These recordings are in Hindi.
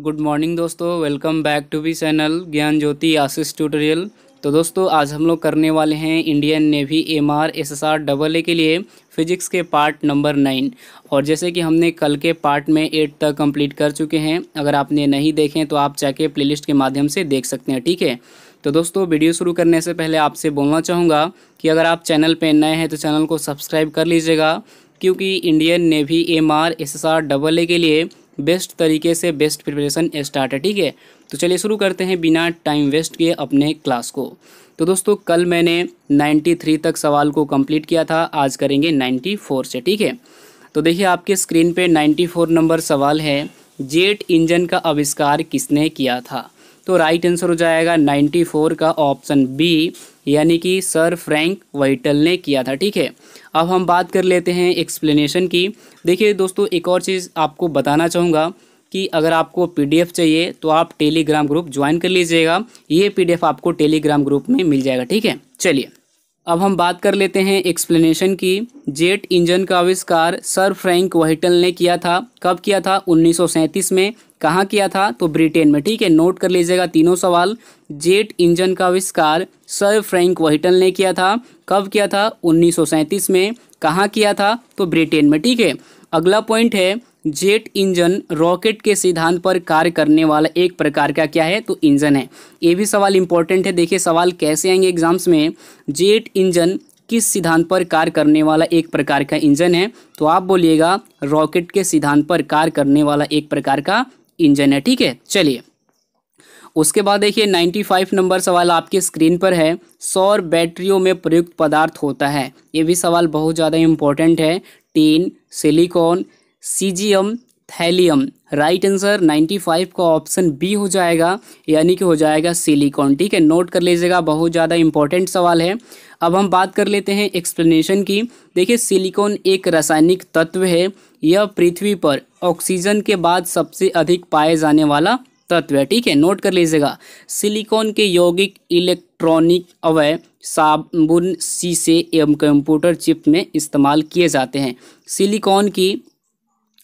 गुड मॉर्निंग दोस्तों welcome back to the channel Gyan Jyoti Ashish tutorial तो दोस्तों आज हम लोग करने वाले हैं Indian Navy M R S S R double A के लिए फिजिक्स के पार्ट नंबर नाइन और जैसे कि हमने कल के पार्ट में एट तक कंप्लीट कर चुके हैं अगर आपने नहीं देखें तो आप जाके लिस्ट के माध्यम से देख सकते हैं ठीक है तो दोस्तों वीडियो शुरू करने से पहले आपसे बोलना चाहूँगा कि अगर आप चैनल पर नए हैं तो चैनल को सब्सक्राइब कर लीजिएगा क्योंकि Indian Navy M R S S R double A के लिए बेस्ट तरीके से बेस्ट प्रिपरेशन स्टार्ट है ठीक है तो चलिए शुरू करते हैं बिना टाइम वेस्ट किए अपने क्लास को तो दोस्तों कल मैंने 93 तक सवाल को कंप्लीट किया था आज करेंगे 94 से ठीक है तो देखिए आपके स्क्रीन पे 94 नंबर सवाल है जेट इंजन का आविष्कार किसने किया था तो राइट आंसर हो जाएगा 94 का ऑप्शन बी यानी कि सर फ्रैंक वाइटल ने किया था ठीक है अब हम बात कर लेते हैं एक्सप्लेनेशन की देखिए दोस्तों एक और चीज़ आपको बताना चाहूँगा कि अगर आपको पीडीएफ चाहिए तो आप टेलीग्राम ग्रुप ज्वाइन कर लीजिएगा ये पीडीएफ आपको टेलीग्राम ग्रुप में मिल जाएगा ठीक है चलिए अब हम बात कर लेते हैं एक्सप्लेनेशन की जेट इंजन का आविष्कार सर फ्रैंक वाइटल ने किया था कब किया था 1937 में कहाँ किया था तो ब्रिटेन में ठीक है नोट कर लीजिएगा तीनों सवाल जेट इंजन का आविष्कार सर फ्रैंक वहीटल ने किया था कब किया था 1937 में कहाँ किया था तो ब्रिटेन में ठीक है अगला पॉइंट है जेट इंजन रॉकेट के सिद्धांत पर कार्य करने वाला एक प्रकार का क्या है तो इंजन है ये भी सवाल इंपॉर्टेंट है देखिए सवाल कैसे आएंगे एग्जाम्स में जेट इंजन किस सिद्धांत पर कार्य करने वाला एक प्रकार का इंजन है तो आप बोलिएगा रॉकेट के सिद्धांत पर कार्य करने वाला एक प्रकार का इंजन है ठीक है चलिए उसके बाद देखिए 95 नंबर सवाल आपके स्क्रीन पर है सौर बैटरियों में प्रयुक्त पदार्थ होता है ये भी सवाल बहुत ज़्यादा इम्पोर्टेंट है टीन सिलिकॉन सीजीएम थैलियम राइट आंसर 95 का ऑप्शन बी हो जाएगा यानी कि हो जाएगा सिलिकॉन ठीक है नोट कर लीजिएगा बहुत ज़्यादा इंपॉर्टेंट सवाल है अब हम बात कर लेते हैं एक्सप्लेनेशन की देखिए सिलिकॉन एक रासायनिक तत्व है यह पृथ्वी पर ऑक्सीजन के बाद सबसे अधिक पाए जाने वाला तत्व है ठीक है नोट कर लीजिएगा सिलिकॉन के यौगिक इलेक्ट्रॉनिक अवय साबुन सीसे एवं कंप्यूटर चिप में इस्तेमाल किए जाते हैं सिलिकॉन की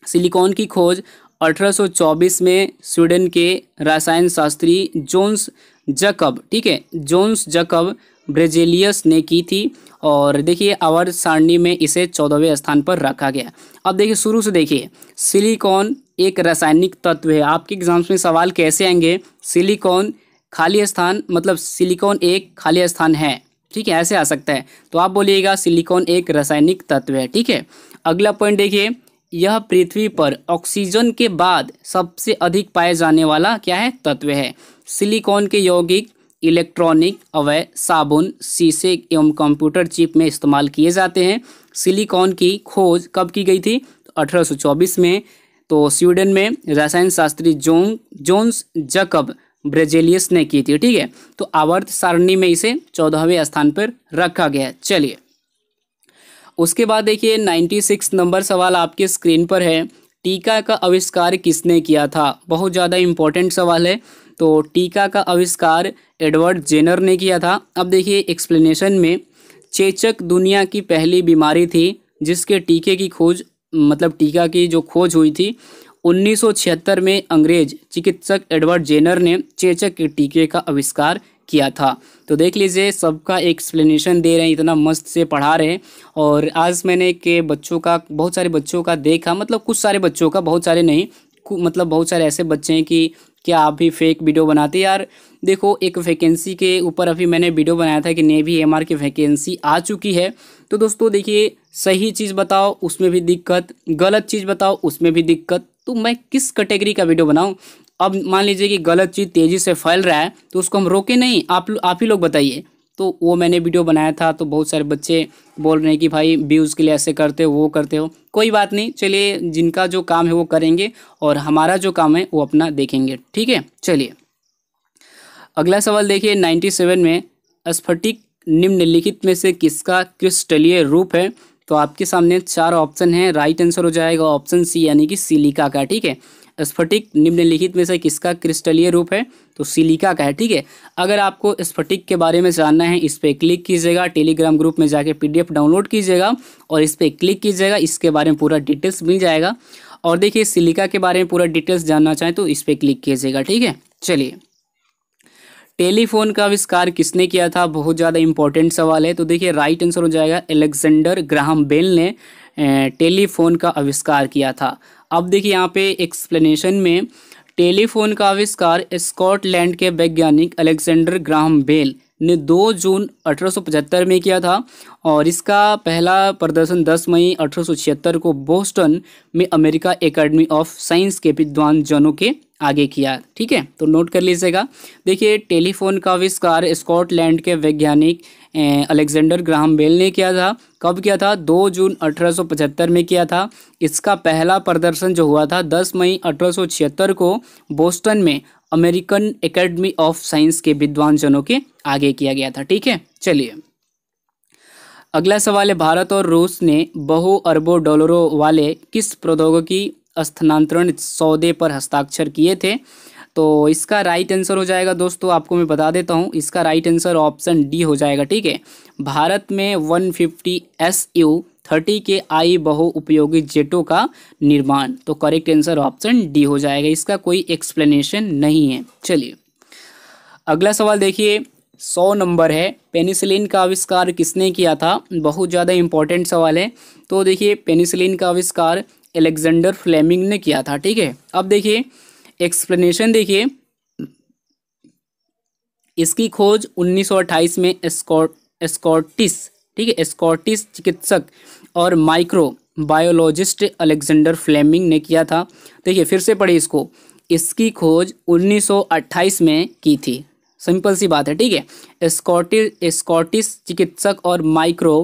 सिलिकॉन की खोज 1824 में स्वीडन के रसायन शास्त्री जोन्स जकब ठीक है जोन्स जकब ब्रेजेलियस ने की थी और देखिए अवर सारणी में इसे चौदहवें स्थान पर रखा गया अब देखिए शुरू से देखिए सिलिकॉन एक रासायनिक तत्व है आपके एग्जाम्स में सवाल कैसे आएंगे सिलिकॉन खाली स्थान मतलब सिलिकॉन एक खाली स्थान है ठीक है ऐसे आ सकता है तो आप बोलिएगा सिलिकॉन एक रासायनिक तत्व है ठीक है अगला पॉइंट देखिए यह पृथ्वी पर ऑक्सीजन के बाद सबसे अधिक पाए जाने वाला क्या है तत्व है सिलिकॉन के यौगिक इलेक्ट्रॉनिक अवय साबुन शीशे एवं कंप्यूटर चिप में इस्तेमाल किए जाते हैं सिलिकॉन की खोज कब की गई थी अठारह सौ चौबीस में तो स्वीडन में रसायन शास्त्री जोंग जोन्स जकब ब्रेजेलियस ने की थी ठीक है तो आवर्त सारणी में इसे चौदहवें स्थान पर रखा गया चलिए उसके बाद देखिए 96 नंबर सवाल आपके स्क्रीन पर है टीका का आविष्कार किसने किया था बहुत ज़्यादा इम्पोर्टेंट सवाल है तो टीका का आविष्कार एडवर्ड जेनर ने किया था अब देखिए एक्सप्लेनेशन में चेचक दुनिया की पहली बीमारी थी जिसके टीके की खोज मतलब टीका की जो खोज हुई थी 1976 में अंग्रेज चिकित्सक एडवर्ड जेनर ने चेचक के टीके का आविष्कार किया था तो देख लीजिए सबका एक्सप्लेनेशन दे रहे हैं इतना मस्त से पढ़ा रहे हैं और आज मैंने के बच्चों का बहुत सारे बच्चों का देखा मतलब कुछ सारे बच्चों का बहुत सारे नहीं मतलब बहुत सारे ऐसे बच्चे हैं कि क्या आप भी फेक वीडियो बनाते यार देखो एक वैकेंसी के ऊपर अभी मैंने वीडियो बनाया था कि नेवी एम की वैकेंसी आ चुकी है तो दोस्तों देखिए सही चीज़ बताओ उसमें भी दिक्कत गलत चीज़ बताओ उसमें भी दिक्कत तो मैं किस कैटेगरी का वीडियो बनाऊं अब मान लीजिए कि गलत चीज़ तेज़ी से फैल रहा है तो उसको हम रोके नहीं आप आप ही लोग बताइए तो वो मैंने वीडियो बनाया था तो बहुत सारे बच्चे बोल रहे हैं कि भाई व्यूज़ के लिए ऐसे करते हो वो करते हो कोई बात नहीं चलिए जिनका जो काम है वो करेंगे और हमारा जो काम है वो अपना देखेंगे ठीक है चलिए अगला सवाल देखिए सेवन में स्फटिक निम्नलिखित में से किसका क्रिस्टलीय रूप है तो आपके सामने चार ऑप्शन है राइट आंसर हो जाएगा ऑप्शन सी यानी कि सिलिका का ठीक है स्फटिक निम्नलिखित में से किसका क्रिस्टलीय रूप है तो सिलिका का है ठीक है अगर आपको स्फटिक के बारे में जानना है इस पर क्लिक कीजिएगा टेलीग्राम ग्रुप में जाके पीडीएफ डाउनलोड कीजिएगा और इस पर क्लिक कीजिएगा इसके बारे में पूरा डिटेल्स मिल जाएगा और देखिए सिलिका के बारे में पूरा डिटेल्स जानना चाहें तो इस पर क्लिक कीजिएगा ठीक है चलिए टेलीफोन का आविष्कार किसने किया था बहुत ज़्यादा इंपॉर्टेंट सवाल है तो देखिए राइट आंसर हो जाएगा एलेक्जेंडर ग्राहम बेल ने टेलीफोन का आविष्कार किया था अब देखिए यहाँ पे एक्सप्लेनेशन में टेलीफोन का आविष्कार स्कॉटलैंड के वैज्ञानिक अलेक्जेंडर ग्राहम बेल ने 2 जून 1875 में किया था और इसका पहला प्रदर्शन 10 मई अठारह को बोस्टन में अमेरिका एकेडमी ऑफ साइंस के विद्वान जनों के आगे किया ठीक है तो नोट कर लीजिएगा देखिए टेलीफोन का आविष्कार स्कॉटलैंड के वैज्ञानिक अलेक्जेंडर ग्राहम बेल ने किया था कब किया था 2 जून 1875 में किया था इसका पहला प्रदर्शन जो हुआ था 10 मई 1876 को बोस्टन में अमेरिकन एकेडमी ऑफ साइंस के विद्वान जनों के आगे किया गया था ठीक है चलिए अगला सवाल है भारत और रूस ने बहु अरबों डॉलरों वाले किस प्रौद्योगिकी स्थानांतरण सौदे पर हस्ताक्षर किए थे तो इसका राइट आंसर हो जाएगा दोस्तों आपको मैं बता देता हूँ इसका राइट आंसर ऑप्शन डी हो जाएगा ठीक है भारत में one fifty S U thirty K I बहु उपयोगी जेटों का निर्माण तो करेक्ट आंसर ऑप्शन डी हो जाएगा इसका कोई एक्सप्लेनेशन नहीं है चलिए अगला सवाल देखिए सौ नंबर है पेनिसिलिन का आविष्कार किसने किया था बहुत ज़्यादा इंपॉर्टेंट सवाल है तो देखिए पेनिसिलिन का आविष्कार एलेक्जेंडर फ्लेमिंग ने किया था ठीक है अब देखिए एक्सप्लेनेशन देखिए इसकी खोज 1928 में स्कॉट स्कॉटिस ठीक है एस्कॉटिस चिकित्सक और माइक्रो बायोलॉजिस्ट अलेक्जेंडर फ्लेमिंग ने किया था देखिए फिर से पढ़िए इसको इसकी खोज 1928 में की थी सिंपल सी बात है ठीक है स्कॉटि स्कॉटिश चिकित्सक और माइक्रो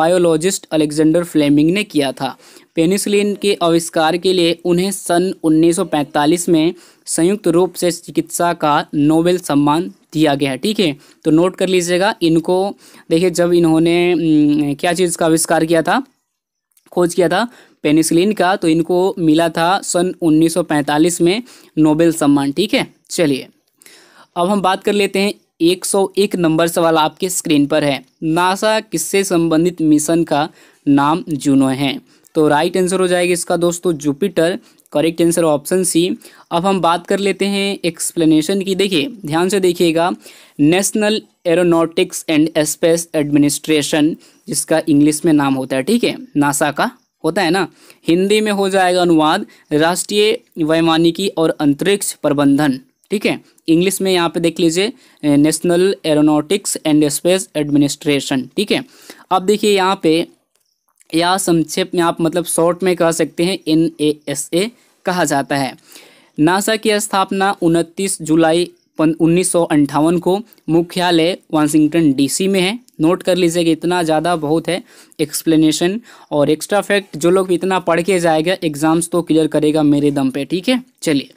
बायोलॉजिस्ट अलेक्जेंडर फ्लेमिंग ने किया था पेनिसिलिन के आविष्कार के लिए उन्हें सन 1945 में संयुक्त रूप से चिकित्सा का नोबेल सम्मान दिया गया है ठीक है तो नोट कर लीजिएगा इनको देखिए जब इन्होंने क्या चीज़ का आविष्कार किया था खोज किया था पेनिसिलिन का तो इनको मिला था सन 1945 में नोबेल सम्मान ठीक है चलिए अब हम बात कर लेते हैं 101 नंबर सवाल आपके स्क्रीन पर है नासा किससे संबंधित मिशन का नाम जूनो है तो राइट आंसर हो जाएगा इसका दोस्तों Jupiter correct answer option C अब हम बात कर लेते हैं एक्सप्लेनेशन की देखिए ध्यान से देखिएगा National Aeronautics and Space Administration जिसका इंग्लिश में नाम होता है ठीक है नासा का होता है ना हिंदी में हो जाएगा अनुवाद राष्ट्रीय वैमानिकी और अंतरिक्ष प्रबंधन ठीक है इंग्लिश में यहाँ पे देख लीजिए National Aeronautics and Space Administration ठीक है अब देखिए यहाँ पे या संक्षेप में आप मतलब शॉर्ट में कह सकते हैं एन ए एस ए कहा जाता है नासा की स्थापना उनतीस जुलाई उन्नीस को मुख्यालय वाशिंगटन डीसी में है नोट कर लीजिएगा इतना ज़्यादा बहुत है एक्सप्लेनेशन और एक्स्ट्रा फैक्ट जो लोग इतना पढ़ के जाएगा एग्ज़ाम्स तो क्लियर करेगा मेरे दम पे ठीक है चलिए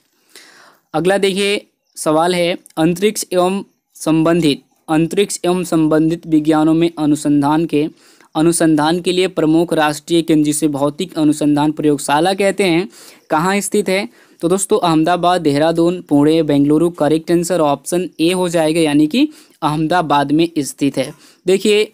अगला देखिए सवाल है अंतरिक्ष एवं संबंधित अंतरिक्ष एवं संबंधित विज्ञानों में अनुसंधान के अनुसंधान के लिए प्रमुख राष्ट्रीय केंद्र जिसे भौतिक अनुसंधान प्रयोगशाला कहते हैं कहाँ स्थित है तो दोस्तों Ahmedabad Dehradun Pune Bengaluru correct answer option A हो जाएगा यानी कि अहमदाबाद में स्थित है देखिए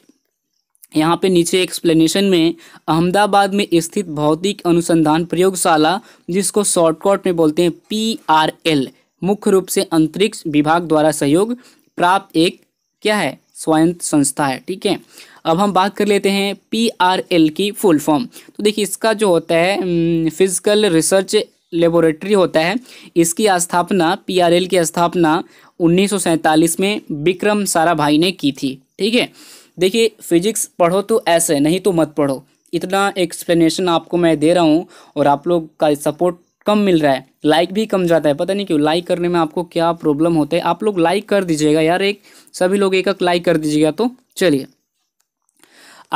यहाँ पे नीचे एक्सप्लेनेशन में अहमदाबाद में स्थित भौतिक अनुसंधान प्रयोगशाला जिसको शॉर्टकट में बोलते हैं पी आर एल मुख्य रूप से अंतरिक्ष विभाग द्वारा सहयोग प्राप्त एक क्या है स्वयं संस्था है ठीक है अब हम बात कर लेते हैं पी आर एल की फुल फॉर्म तो देखिए इसका जो होता है फिजिकल रिसर्च लेबोरेटरी होता है इसकी स्थापना पी आर एल की स्थापना उन्नीस में विक्रम साराभाई ने की थी ठीक है देखिए फिजिक्स पढ़ो तो ऐसे नहीं तो मत पढ़ो इतना एक्सप्लेनेशन आपको मैं दे रहा हूँ और आप लोग का सपोर्ट कम मिल रहा है लाइक भी कम जाता है पता नहीं क्यों लाइक करने में आपको क्या प्रॉब्लम होता है आप लोग लाइक कर दीजिएगा यार एक सभी लोग एक एक लाइक कर दीजिएगा तो चलिए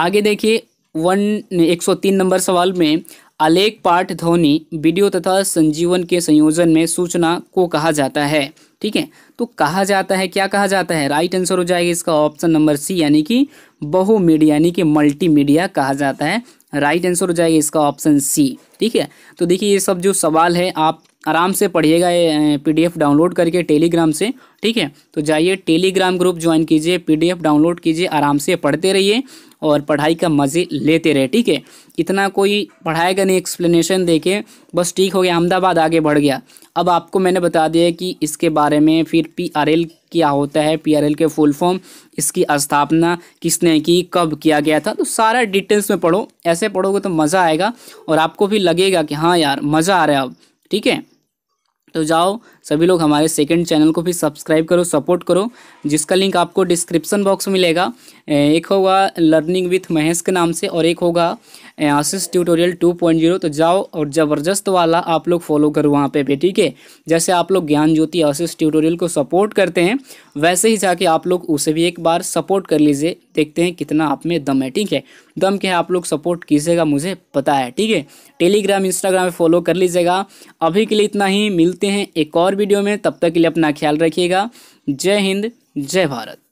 आगे देखिए वन एक सौ तीन नंबर सवाल में आलेख पाठ ध्वनि वीडियो तथा संजीवन के संयोजन में सूचना को कहा जाता है ठीक है तो कहा जाता है क्या कहा जाता है राइट आंसर हो जाएगा इसका ऑप्शन नंबर सी यानी कि बहुमीडिया यानी कि मल्टीमीडिया कहा जाता है राइट आंसर हो जाएगा इसका ऑप्शन सी ठीक है तो देखिए ये सब जो सवाल है आप आराम से पढ़िएगा ये पीडीएफ डाउनलोड करके टेलीग्राम से ठीक है तो जाइए टेलीग्राम ग्रुप ज्वाइन कीजिए पीडीएफ डाउनलोड कीजिए आराम से पढ़ते रहिए और पढ़ाई का मज़े लेते रहे ठीक है इतना कोई पढ़ाएगा नहीं एक्सप्लेनेशन देके बस ठीक हो गया अहमदाबाद आगे बढ़ गया अब आपको मैंने बता दिया कि इसके बारे में फिर पी आर एल क्या होता है पी आर एल के फुल फॉर्म इसकी स्थापना किसने की कब किया गया था तो सारा डिटेल्स में पढ़ो ऐसे पढ़ोगे तो मज़ा आएगा और आपको भी लगेगा कि हाँ यार मज़ा आ रहा है अब ठीक है तो जाओ सभी लोग हमारे सेकेंड चैनल को भी सब्सक्राइब करो सपोर्ट करो जिसका लिंक आपको डिस्क्रिप्सन बॉक्स में मिलेगा एक होगा लर्निंग विथ महेश के नाम से और एक होगा Ashish tutorial two point zero तो जाओ और ज़बरदस्त वाला आप लोग फॉलो करो वहाँ पे पे ठीक है जैसे आप लोग ज्ञान ज्योति आशीष ट्यूटोरियल को सपोर्ट करते हैं वैसे ही जाके आप लोग उसे भी एक बार सपोर्ट कर लीजिए देखते हैं कितना आप में दम है ठीक है दम क्या है आप लोग सपोर्ट कीजिएगा मुझे पता है ठीक है टेलीग्राम इंस्टाग्राम फॉलो कर लीजिएगा अभी के लिए इतना ही मिलते हैं एक और वीडियो में तब तक के लिए अपना ख्याल रखिएगा जय हिंद जय भारत